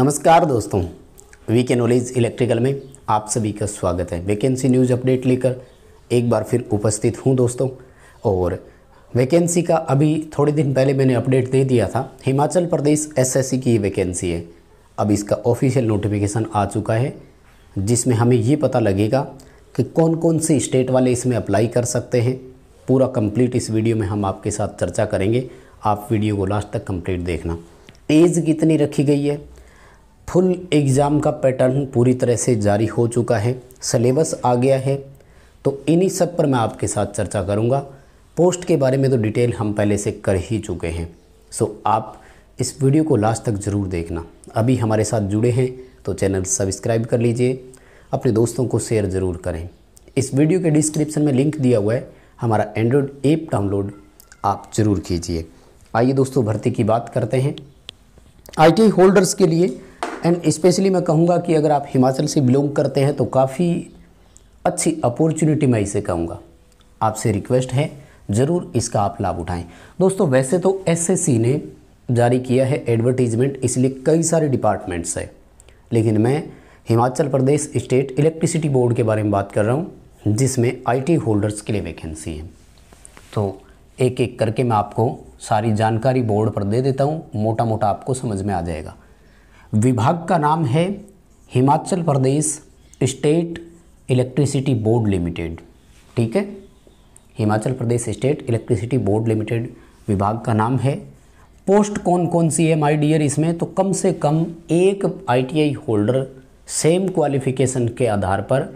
नमस्कार दोस्तों वी के नॉलेज इलेक्ट्रिकल में आप सभी का स्वागत है वैकेंसी न्यूज़ अपडेट लेकर एक बार फिर उपस्थित हूं दोस्तों और वैकेंसी का अभी थोड़े दिन पहले मैंने अपडेट दे दिया था हिमाचल प्रदेश एसएससी की वैकेंसी है अब इसका ऑफिशियल नोटिफिकेशन आ चुका है जिसमें हमें ये पता लगेगा कि कौन कौन से स्टेट वाले इसमें अप्लाई कर सकते हैं पूरा कंप्लीट इस वीडियो में हम आपके साथ चर्चा करेंगे आप वीडियो को लास्ट तक कंप्लीट देखना एज कितनी रखी गई है फुल एग्ज़ाम का पैटर्न पूरी तरह से जारी हो चुका है सलेबस आ गया है तो इन्हीं सब पर मैं आपके साथ चर्चा करूंगा पोस्ट के बारे में तो डिटेल हम पहले से कर ही चुके हैं सो आप इस वीडियो को लास्ट तक ज़रूर देखना अभी हमारे साथ जुड़े हैं तो चैनल सब्सक्राइब कर लीजिए अपने दोस्तों को शेयर ज़रूर करें इस वीडियो के डिस्क्रिप्शन में लिंक दिया हुआ है हमारा एंड्रॉयड ऐप डाउनलोड आप ज़रूर कीजिए आइए दोस्तों भर्ती की बात करते हैं आईटी होल्डर्स के लिए एंड स्पेशली मैं कहूँगा कि अगर आप हिमाचल से बिलोंग करते हैं तो काफ़ी अच्छी अपॉर्चुनिटी मैं इसे कहूँगा आपसे रिक्वेस्ट है ज़रूर इसका आप लाभ उठाएं दोस्तों वैसे तो एसएससी ने जारी किया है एडवर्टीजमेंट इसलिए कई सारे डिपार्टमेंट्स है लेकिन मैं Himachal Pradesh state electricity board के बारे में बात कर रहा हूँ जिसमें आई होल्डर्स के लिए वैकेंसी है तो एक एक करके मैं आपको सारी जानकारी बोर्ड पर दे देता हूँ मोटा मोटा आपको समझ में आ जाएगा विभाग का नाम है Himachal Pradesh state electricity board limited ठीक है Himachal Pradesh state electricity board limited विभाग का नाम है पोस्ट कौन कौन सी है माय डियर इसमें तो कम से कम एक आईटीआई होल्डर सेम क्वालिफिकेशन के आधार पर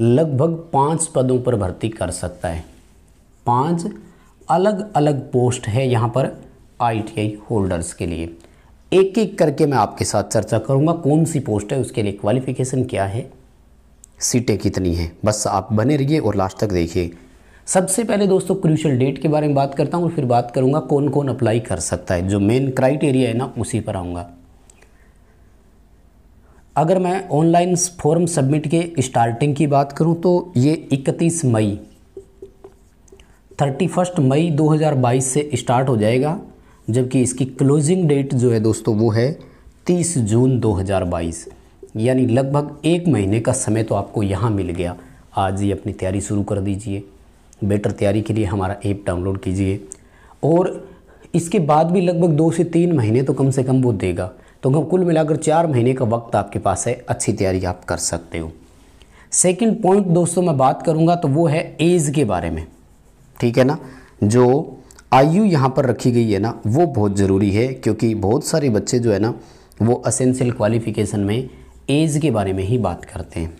लगभग पाँच पदों पर भर्ती कर सकता है पाँच अलग अलग पोस्ट है यहाँ पर आईटीआई होल्डर्स के लिए एक एक करके मैं आपके साथ चर्चा करूँगा कौन सी पोस्ट है उसके लिए क्वालिफिकेशन क्या है सीटें कितनी हैं बस आप बने रहिए और लास्ट तक देखिए सबसे पहले दोस्तों क्रूशल डेट के बारे में बात करता हूँ और फिर बात करूँगा कौन कौन अप्लाई कर सकता है जो मेन क्राइटेरिया है ना उसी पर आऊँगा अगर मैं ऑनलाइन फॉर्म सबमिट के स्टार्टिंग की बात करूं तो ये 31 मई 31 मई 2022 से स्टार्ट हो जाएगा जबकि इसकी क्लोजिंग डेट जो है दोस्तों वो है 30 जून 2022 यानी लगभग एक महीने का समय तो आपको यहाँ मिल गया आज ही अपनी तैयारी शुरू कर दीजिए बेटर तैयारी के लिए हमारा ऐप डाउनलोड कीजिए और इसके बाद भी लगभग दो से तीन महीने तो कम से कम वो देगा तो कुल मिलाकर चार महीने का वक्त आपके पास है अच्छी तैयारी आप कर सकते हो सेकंड पॉइंट दोस्तों मैं बात करूंगा तो वो है एज के बारे में ठीक है ना जो आयु यहाँ पर रखी गई है ना वो बहुत ज़रूरी है क्योंकि बहुत सारे बच्चे जो है ना वो असेंशियल क्वालिफिकेशन में एज के बारे में ही बात करते हैं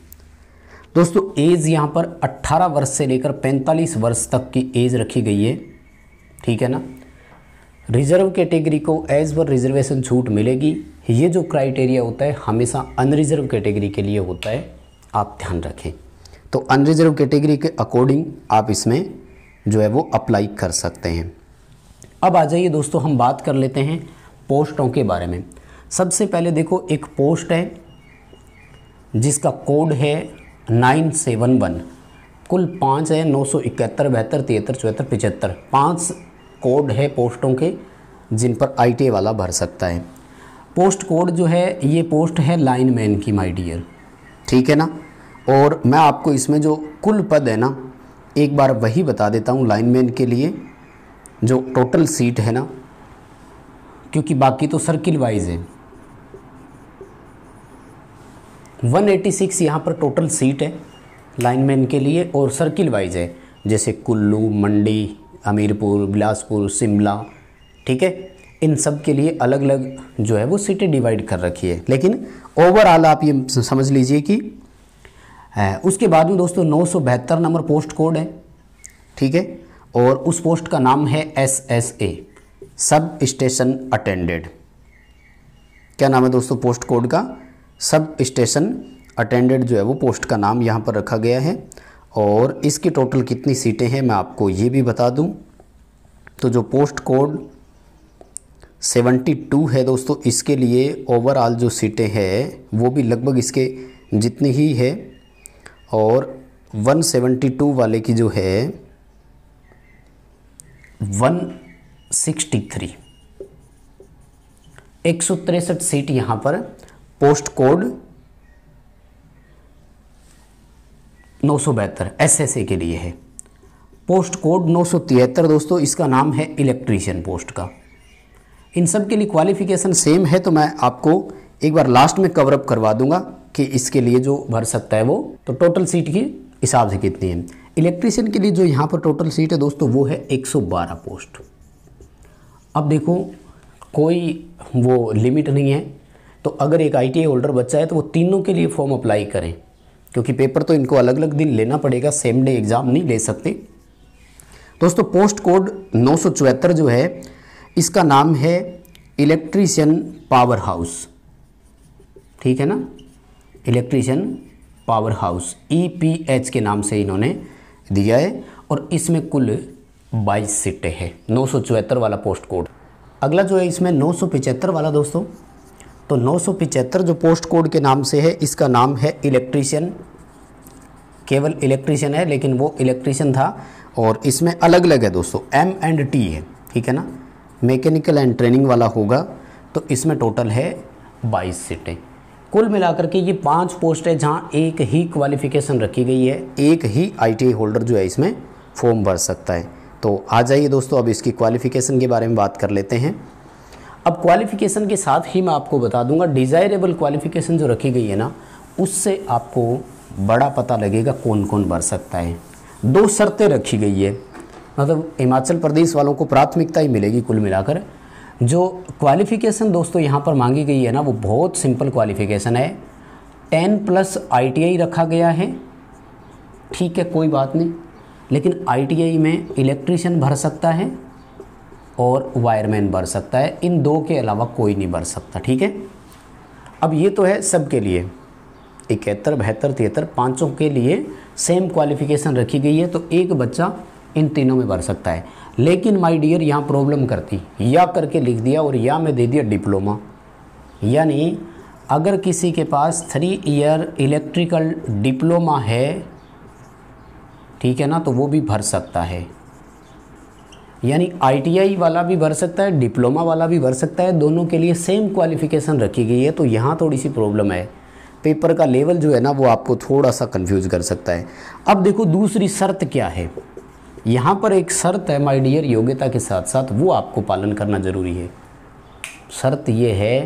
दोस्तों एज यहाँ पर 18 वर्ष से लेकर 45 वर्ष तक की एज रखी गई है ठीक है ना रिजर्व कैटेगरी को एज पर रिजर्वेशन छूट मिलेगी ये जो क्राइटेरिया होता है हमेशा अनरिजर्व कैटेगरी के लिए होता है आप ध्यान रखें तो अनरिजर्व कैटेगरी के अकॉर्डिंग आप इसमें जो है वो अप्लाई कर सकते हैं अब आ जाइए दोस्तों हम बात कर लेते हैं पोस्टों के बारे में सबसे पहले देखो एक पोस्ट है जिसका कोड है नाइन सेवन वन कुल पाँच है नौ सौ इकहत्तर बहत्तर तिहत्तर चौहत्तर पचहत्तर पाँच कोड है पोस्टों के जिन पर आई वाला भर सकता है पोस्ट कोड जो है ये पोस्ट है लाइन मैन की माई डियर ठीक है ना और मैं आपको इसमें जो कुल पद है ना एक बार वही बता देता हूँ लाइन मैन के लिए जो टोटल सीट है ना क्योंकि बाकी तो सर्किल वाइज है 186 एटी यहाँ पर टोटल सीट है लाइनमैन के लिए और सर्किल वाइज है जैसे कुल्लू मंडी हमीरपुर बिलासपुर शिमला ठीक है इन सब के लिए अलग अलग जो है वो सीटें डिवाइड कर रखी है लेकिन ओवरऑल आप ये समझ लीजिए कि उसके बाद में दोस्तों नौ नंबर पोस्ट कोड है ठीक है और उस पोस्ट का नाम है S S A sub station attended क्या नाम है दोस्तों पोस्ट कोड का सब स्टेशन अटेंडेड जो है वो पोस्ट का नाम यहाँ पर रखा गया है और इसकी टोटल कितनी सीटें हैं मैं आपको ये भी बता दूं तो जो पोस्ट कोड 72 है दोस्तों इसके लिए ओवरऑल जो सीटें हैं वो भी लगभग इसके जितनी ही है और 172 वाले की जो है 163 एक सौ तिरसठ सीट यहाँ पर पोस्ट कोड नौ सौ बहत्तर एस के लिए है पोस्ट कोड नौ सौ तिहत्तर दोस्तों इसका नाम है इलेक्ट्रीशियन पोस्ट का इन सब के लिए क्वालिफिकेशन सेम है तो मैं आपको एक बार लास्ट में कवरअप करवा दूंगा कि इसके लिए जो भर सकता है वो तो टोटल सीट की हिसाब से कितनी है इलेक्ट्रीशियन के लिए जो यहाँ पर टोटल सीट है दोस्तों वो है 112 पोस्ट अब देखो कोई वो लिमिट नहीं है तो अगर एक आई होल्डर बच्चा है तो वो तीनों के लिए फॉर्म अप्लाई करें क्योंकि पेपर तो इनको अलग अलग दिन लेना पड़ेगा सेम डे एग्ज़ाम नहीं ले सकते दोस्तों पोस्ट कोड नौ जो है इसका नाम है इलेक्ट्रीशियन पावर हाउस ठीक है ना electrician power house E P H के नाम से इन्होंने दिया है और इसमें कुल 22 सीटें हैं नौ वाला पोस्ट कोड अगला जो है इसमें नौ वाला दोस्तों तो नौ जो पोस्ट कोड के नाम से है इसका नाम है इलेक्ट्रीशियन केवल इलेक्ट्रीशियन है लेकिन वो इलेक्ट्रीशियन था और इसमें अलग अलग है दोस्तों एम एंड टी है ठीक है ना मैकेनिकल एंड ट्रेनिंग वाला होगा तो इसमें टोटल है बाईस सीटें कुल मिलाकर के ये पांच पोस्ट है जहाँ एक ही क्वालिफिकेशन रखी गई है एक ही आई होल्डर जो है इसमें फॉर्म भर सकता है तो आ जाइए दोस्तों अब इसकी क्वालिफिकेशन के बारे में बात कर लेते हैं अब क्वालिफिकेशन के साथ ही मैं आपको बता दूंगा डिज़ायरेबल क्वालिफिकेशन जो रखी गई है ना उससे आपको बड़ा पता लगेगा कौन कौन भर सकता है दो शर्तें रखी गई है मतलब हिमाचल प्रदेश वालों को प्राथमिकता ही मिलेगी कुल मिलाकर जो क्वालिफ़िकेशन दोस्तों यहाँ पर मांगी गई है ना वो बहुत सिंपल क्वालिफ़िकेशन है टेन प्लस आई रखा गया है ठीक है कोई बात नहीं लेकिन आई में इलेक्ट्रीशियन भर सकता है और वायरमैन भर सकता है इन दो के अलावा कोई नहीं भर सकता ठीक है अब ये तो है सबके लिए इकहत्तर बहत्तर तिहत्तर पाँचों के लिए सेम क्वालिफ़िकेशन रखी गई है तो एक बच्चा इन तीनों में भर सकता है लेकिन माय डियर यहाँ प्रॉब्लम करती या करके लिख दिया और या में दे दिया डिप्लोमा यानी अगर किसी के पास थ्री ईयर इलेक्ट्रिकल डिप्लोमा है ठीक है ना तो वो भी भर सकता है यानी आईटीआई वाला भी भर सकता है डिप्लोमा वाला भी भर सकता है दोनों के लिए सेम क्वालिफ़िकेशन रखी गई है तो यहाँ थोड़ी सी प्रॉब्लम है पेपर का लेवल जो है ना वो आपको थोड़ा सा कंफ्यूज कर सकता है अब देखो दूसरी शर्त क्या है यहाँ पर एक शर्त है माय डियर योग्यता के साथ साथ वो आपको पालन करना ज़रूरी है शर्त ये है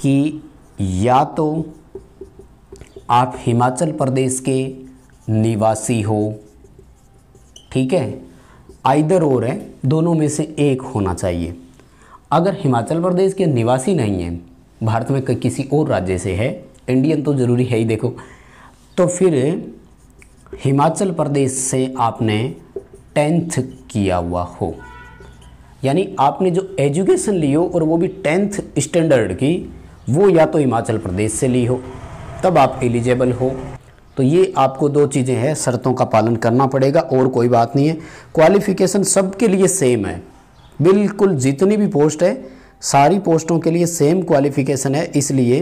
कि या तो आप हिमाचल प्रदेश के निवासी हो ठीक है आइदर और है दोनों में से एक होना चाहिए अगर हिमाचल प्रदेश के निवासी नहीं हैं भारत में किसी और राज्य से है इंडियन तो ज़रूरी है ही देखो तो फिर हिमाचल प्रदेश से आपने टेंथ किया हुआ हो यानी आपने जो एजुकेशन ली हो और वो भी टेंथ स्टैंडर्ड की वो या तो हिमाचल प्रदेश से ली हो तब आप एलिजिबल हो तो ये आपको दो चीज़ें हैं शर्तों का पालन करना पड़ेगा और कोई बात नहीं है क्वालिफ़िकेशन सबके लिए सेम है बिल्कुल जितनी भी पोस्ट है सारी पोस्टों के लिए सेम क्वालिफ़िकेशन है इसलिए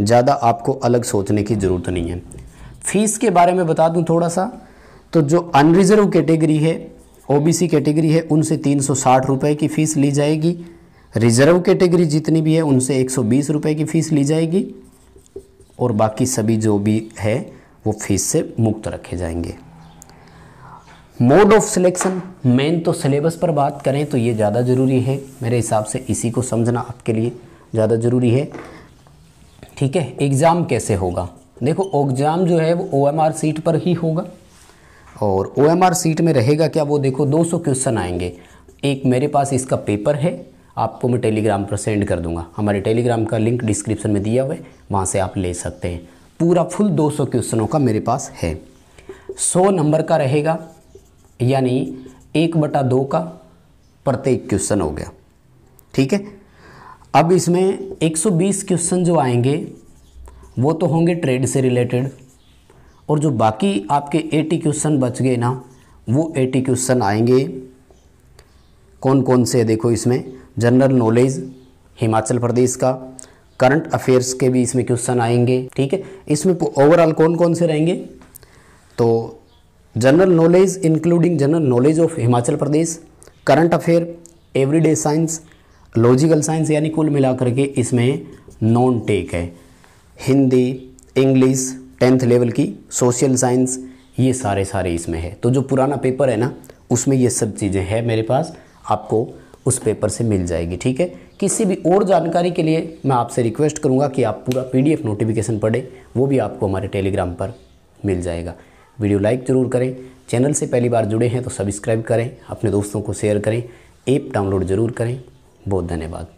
ज़्यादा आपको अलग सोचने की ज़रूरत नहीं है फ़ीस के बारे में बता दूँ थोड़ा सा तो जो अनरिजर्व कैटेगरी है ओबीसी कैटेगरी है उनसे तीन सौ की फ़ीस ली जाएगी रिजर्व कैटेगरी जितनी भी है उनसे एक सौ की फ़ीस ली जाएगी और बाकी सभी जो भी है वो फीस से मुक्त रखे जाएंगे मोड ऑफ सिलेक्शन मेन तो सिलेबस पर बात करें तो ये ज़्यादा ज़रूरी है मेरे हिसाब से इसी को समझना आपके लिए ज़्यादा ज़रूरी है ठीक है एग्ज़ाम कैसे होगा देखो एग्ज़ाम जो है वो ओ सीट पर ही होगा और ओ एम आर सीट में रहेगा क्या वो देखो 200 क्वेश्चन आएंगे एक मेरे पास इसका पेपर है आपको मैं टेलीग्राम पर सेंड कर दूंगा हमारे टेलीग्राम का लिंक डिस्क्रिप्शन में दिया हुआ है वहाँ से आप ले सकते हैं पूरा फुल 200 क्वेश्चनों का मेरे पास है 100 नंबर का रहेगा यानी एक बटा दो का प्रत्येक क्वेश्चन हो गया ठीक है अब इसमें 120 क्वेश्चन जो आएंगे वो तो होंगे ट्रेड से रिलेटेड और जो बाकी आपके एटी क्वेश्चन बच गए ना वो एटी क्वेश्चन आएंगे कौन कौन से देखो इसमें जनरल नॉलेज हिमाचल प्रदेश का करंट अफेयर्स के भी इसमें क्वेश्चन आएंगे ठीक है इसमें ओवरऑल कौन कौन से रहेंगे तो general knowledge including general knowledge of Himachal Pradesh current affair everyday science logical science यानी कुल मिलाकर के इसमें नॉन टेक है हिंदी इंग्लिश टेंथ लेवल की सोशल साइंस ये सारे सारे इसमें है तो जो पुराना पेपर है ना उसमें ये सब चीज़ें हैं मेरे पास आपको उस पेपर से मिल जाएगी ठीक है किसी भी और जानकारी के लिए मैं आपसे रिक्वेस्ट करूँगा कि आप पूरा पी नोटिफिकेशन पढ़ें वो भी आपको हमारे टेलीग्राम पर मिल जाएगा वीडियो लाइक ज़रूर करें चैनल से पहली बार जुड़े हैं तो सब्सक्राइब करें अपने दोस्तों को शेयर करें ऐप डाउनलोड ज़रूर करें बहुत धन्यवाद